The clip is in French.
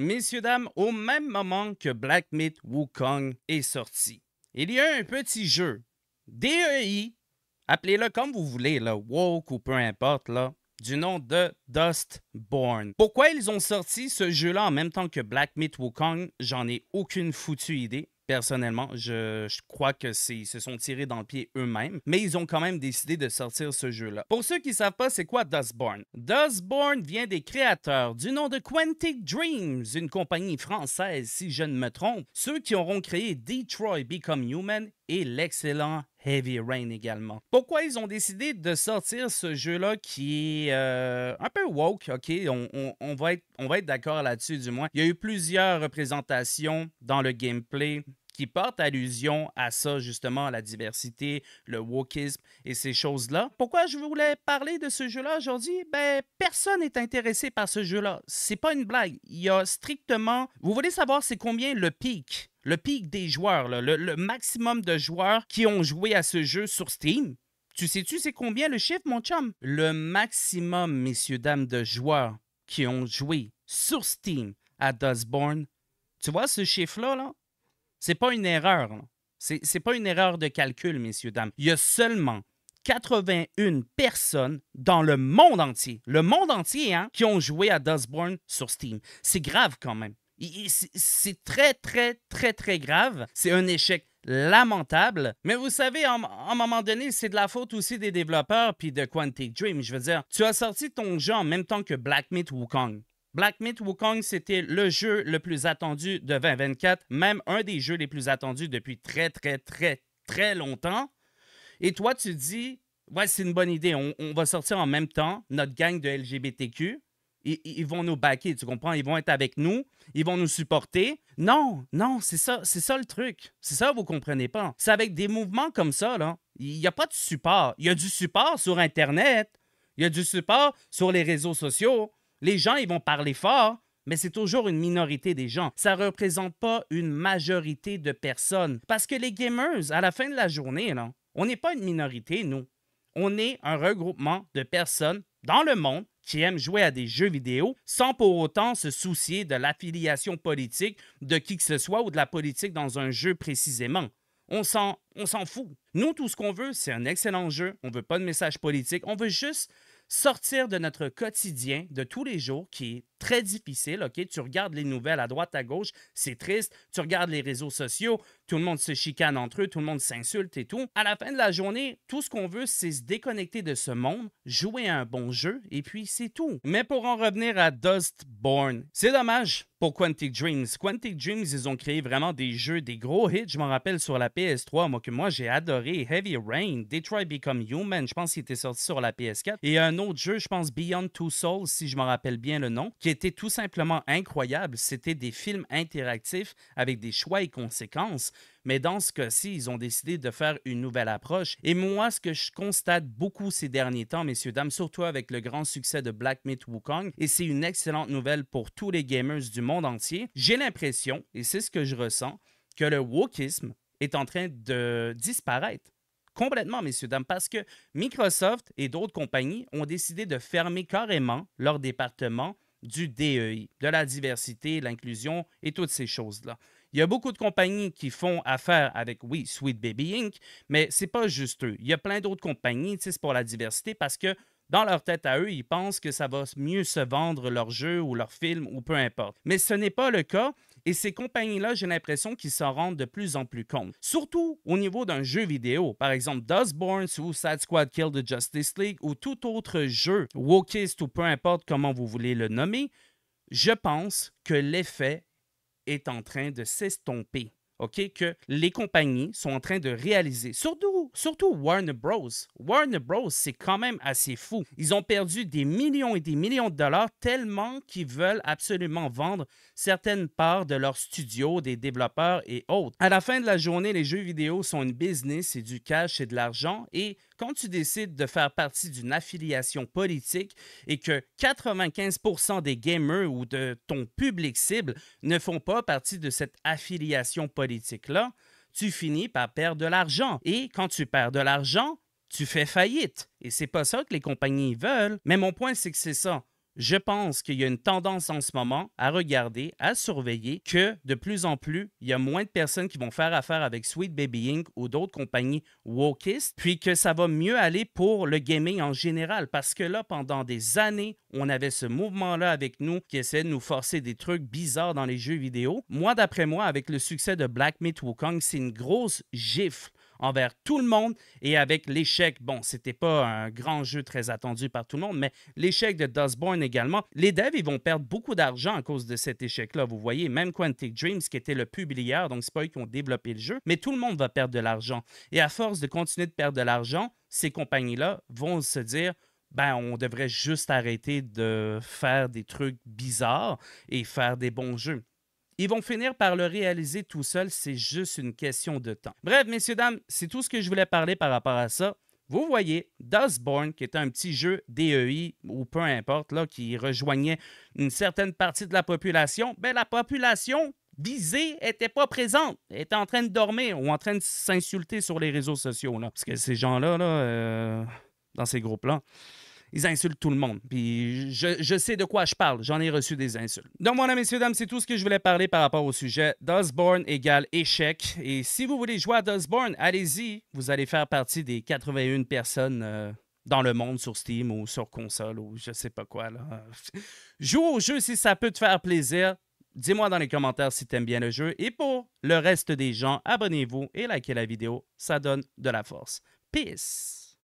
messieurs, dames, au même moment que Black Myth Wukong est sorti, il y a un petit jeu DEI, appelez-le comme vous voulez, le woke ou peu importe, là, du nom de Dustborn. Pourquoi ils ont sorti ce jeu-là en même temps que Black Myth Wukong, j'en ai aucune foutue idée. Personnellement, je, crois que c'est se sont tirés dans le pied eux-mêmes, mais ils ont quand même décidé de sortir ce jeu-là. Pour ceux qui ne savent pas, c'est quoi Dustborn Dustborn vient des créateurs du nom de Quantic Dreams, une compagnie française si je ne me trompe, ceux qui auront créé Detroit Become Human et l'excellent Heavy Rain également. Pourquoi ils ont décidé de sortir ce jeu-là qui est euh, un peu woke, ok? On, va être, on va être d'accord là-dessus du moins. Il y a eu plusieurs représentations dans le gameplay qui porte allusion à ça, justement, la diversité, le wokisme et ces choses-là. Pourquoi je voulais parler de ce jeu-là aujourd'hui? Ben, personne n'est intéressé par ce jeu-là. C'est pas une blague. Il y a strictement. Vous voulez savoir c'est combien le pic? Le pic des joueurs, le, maximum de joueurs qui ont joué à ce jeu sur Steam, tu sais-tu c'est combien le chiffre, mon chum? Le maximum, messieurs, dames, de joueurs qui ont joué sur Steam à Dustborn. Tu vois ce chiffre-là, là? C'est pas une erreur. C'est, pas une erreur de calcul, messieurs, dames. Il y a seulement 81 personnes dans le monde entier, le monde entier, hein, qui ont joué à Dustborn sur Steam. C'est grave quand même. C'est très, très, très, très grave. C'est un échec lamentable. Mais vous savez, à un moment donné, c'est de la faute aussi des développeurs puis de Quantic Dream. Je veux dire, tu as sorti ton jeu en même temps que Black Myth Wukong. Black Myth Wukong, c'était le jeu le plus attendu de 2024, même un des jeux les plus attendus depuis très, très, très, très longtemps. Et toi, tu dis, ouais, c'est une bonne idée, on, va sortir en même temps notre gang de LGBTQ. Ils, vont nous backer, tu comprends? Ils vont être avec nous, ils vont nous supporter. Non, non, c'est ça, c'est ça le truc. C'est ça, vous comprenez pas. C'est avec des mouvements comme ça, là. Il n'y a pas de support. Il y a du support sur Internet. Il y a du support sur les réseaux sociaux. Les gens, ils vont parler fort, mais c'est toujours une minorité des gens. Ça ne représente pas une majorité de personnes. Parce que les gamers, à la fin de la journée, on n'est pas une minorité, nous. On est un regroupement de personnes dans le monde qui aiment jouer à des jeux vidéo sans pour autant se soucier de l'affiliation politique de qui que ce soit ou de la politique dans un jeu précisément. On s'en, fout. Nous, tout ce qu'on veut, c'est un excellent jeu. On veut pas de message politique. On veut juste sortir de notre quotidien de tous les jours qui est très difficile. OK? Tu regardes les nouvelles à droite, à gauche, c'est triste. Tu regardes les réseaux sociaux, tout le monde se chicane entre eux, tout le monde s'insulte et tout. À la fin de la journée, tout ce qu'on veut, c'est se déconnecter de ce monde, jouer à un bon jeu, et puis c'est tout. Mais pour en revenir à Dustborn, c'est dommage pour Quantic Dreams. Quantic Dreams, ils ont créé vraiment des jeux, des gros hits, je m'en rappelle, sur la PS3, moi que moi j'ai adoré, Heavy Rain, Detroit Become Human, je pense qu'il était sorti sur la PS4, et un autre jeu, je pense Beyond Two Souls, si je m'en rappelle bien le nom, qui c'était tout simplement incroyable, c'était des films interactifs avec des choix et conséquences. Mais dans ce cas-ci, ils ont décidé de faire une nouvelle approche. Et moi, ce que je constate beaucoup ces derniers temps, messieurs, dames, surtout avec le grand succès de Black Myth Wukong, et c'est une excellente nouvelle pour tous les gamers du monde entier, j'ai l'impression, et c'est ce que je ressens, que le wokisme est en train de disparaître. Complètement, messieurs, dames, parce que Microsoft et d'autres compagnies ont décidé de fermer carrément leur département du DEI, de la diversité, l'inclusion et toutes ces choses-là. Il y a beaucoup de compagnies qui font affaire avec, oui, Sweet Baby Inc., mais c'est pas juste eux. Il y a plein d'autres compagnies, c'est pour la diversité parce que dans leur tête à eux, ils pensent que ça va mieux se vendre leur jeu ou leur film ou peu importe. Mais ce n'est pas le cas et ces compagnies-là, j'ai l'impression qu'ils s'en rendent de plus en plus compte. Surtout au niveau d'un jeu vidéo, par exemple ou Sad Squad Kill the Justice League ou tout autre jeu, Wokist ou peu importe comment vous voulez le nommer, je pense que l'effet est en train de s'estomper que les compagnies sont en train de réaliser. Surtout, surtout Warner Bros. Warner Bros, c'est quand même assez fou. Ils ont perdu des millions et des millions de dollars tellement qu'ils veulent absolument vendre certaines parts de leurs studios, des développeurs et autres. À la fin de la journée, les jeux vidéo sont une business, et du cash, et de l'argent et quand tu décides de faire partie d'une affiliation politique et que 95% des gamers ou de ton public cible ne font pas partie de cette affiliation politique, là tu finis par perdre de l'argent. Et quand tu perds de l'argent, tu fais faillite. Et c'est pas ça que les compagnies veulent. Mais mon point, c'est que c'est ça je pense qu'il y a une tendance en ce moment à regarder, à surveiller que de plus en plus, il y a moins de personnes qui vont faire affaire avec Sweet Baby Inc. ou d'autres compagnies wokistes, puis que ça va mieux aller pour le gaming en général. Parce que là, pendant des années, on avait ce mouvement-là avec nous qui essayait de nous forcer des trucs bizarres dans les jeux vidéo. Moi, d'après moi, avec le succès de Black Myth Wukong, c'est une grosse gifle envers tout le monde et avec l'échec, bon, c'était pas un grand jeu très attendu par tout le monde, mais l'échec de Dustborn également, les devs, ils vont perdre beaucoup d'argent à cause de cet échec-là. Vous voyez, même Quantic Dreams, qui était le publier, donc c'est pas eux qui ont développé le jeu, mais tout le monde va perdre de l'argent. Et à force de continuer de perdre de l'argent, ces compagnies-là vont se dire ben, on devrait juste arrêter de faire des trucs bizarres et faire des bons jeux. Ils vont finir par le réaliser tout seul, c'est juste une question de temps. Bref, messieurs, dames, c'est tout ce que je voulais parler par rapport à ça. Vous voyez, Dustborn, qui est un petit jeu DEI ou peu importe, là, qui rejoignait une certaine partie de la population, ben, la population visée n'était pas présente, était en train de dormir ou en train de s'insulter sur les réseaux sociaux. Là, parce que ces gens-là, là, euh, dans ces groupes-là, ils insultent tout le monde. Puis je, sais de quoi je parle. J'en ai reçu des insultes. Donc, voilà, messieurs, dames, c'est tout ce que je voulais parler par rapport au sujet. Dustborn égale échec. Et si vous voulez jouer à Dustborn, allez-y. Vous allez faire partie des 81 personnes. Euh, dans le monde sur Steam ou sur console ou je sais pas quoi. Là. Joue au jeu si ça peut te faire plaisir. Dis-moi dans les commentaires si tu aimes bien le jeu. Et pour le reste des gens, abonnez-vous et likez la vidéo. Ça donne de la force. Peace!